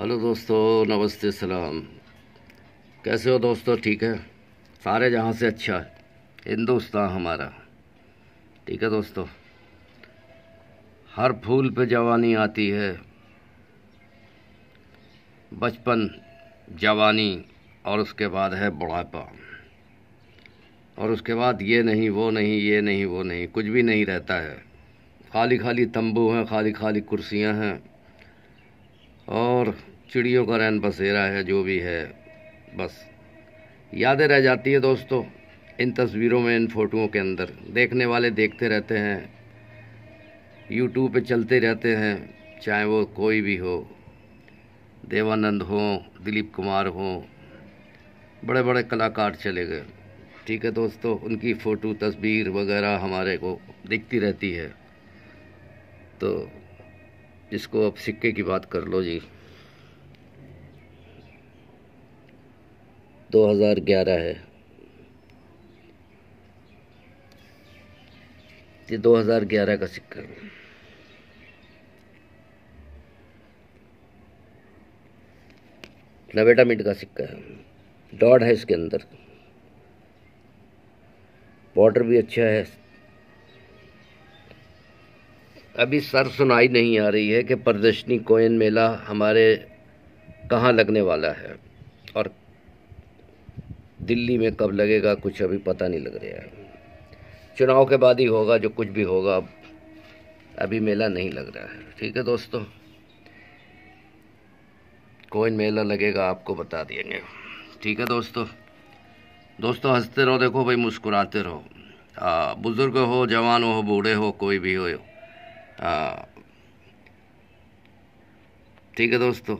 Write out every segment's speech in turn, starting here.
hello दोस्तों नमस्ते सलाम कैसे हो दोस्तों ठीक है सारे जहाँ से अच्छा है हिंदुस्तान हमारा ठीक है दोस्तों हर फूल पे जवानी आती है बचपन जवानी और उसके बाद है बुढ़ापा और उसके बाद ये नहीं वो नहीं ये नहीं वो नहीं कुछ भी नहीं रहता है खाली खाली तंबू हैं खाली खाली कुर्सियां हैं और चिड़ियों का रैन बसेरा है जो भी है बस यादें रह जाती है दोस्तों इन तस्वीरों में इन फ़ोटोओं के अंदर देखने वाले देखते रहते हैं यूट्यूब पे चलते रहते हैं चाहे वो कोई भी हो देवानंद हो दिलीप कुमार हो बड़े बड़े कलाकार चले गए ठीक है दोस्तों उनकी फ़ोटो तस्वीर वगैरह हमारे को दिखती रहती है तो इसको आप सिक्के की बात कर लो जी 2011 है ये 2011 का सिक्का है नवेटा मिट का सिक्का है डॉट है इसके अंदर बॉर्डर भी अच्छा है अभी सर सुनाई नहीं आ रही है कि प्रदर्शनी कोयन मेला हमारे कहाँ लगने वाला है और दिल्ली में कब लगेगा कुछ अभी पता नहीं लग रहा है चुनाव के बाद ही होगा जो कुछ भी होगा अब अभी मेला नहीं लग रहा है ठीक है दोस्तों कोयन मेला लगेगा आपको बता देंगे ठीक है दोस्तों दोस्तों हंसते रहो देखो भाई मुस्कुराते रहो हाँ, बुज़ुर्ग हो जवान हो बूढ़े हो कोई भी हो ठीक है दोस्तों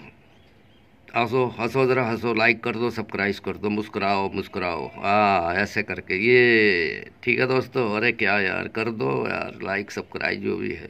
हंसो हंसो ज़रा हंसो लाइक कर दो सब्सक्राइब कर दो मुस्कुराओ मुस्कुराओ हाँ ऐसे करके ये ठीक है दोस्तों अरे क्या यार कर दो यार लाइक सब्सक्राइब जो भी है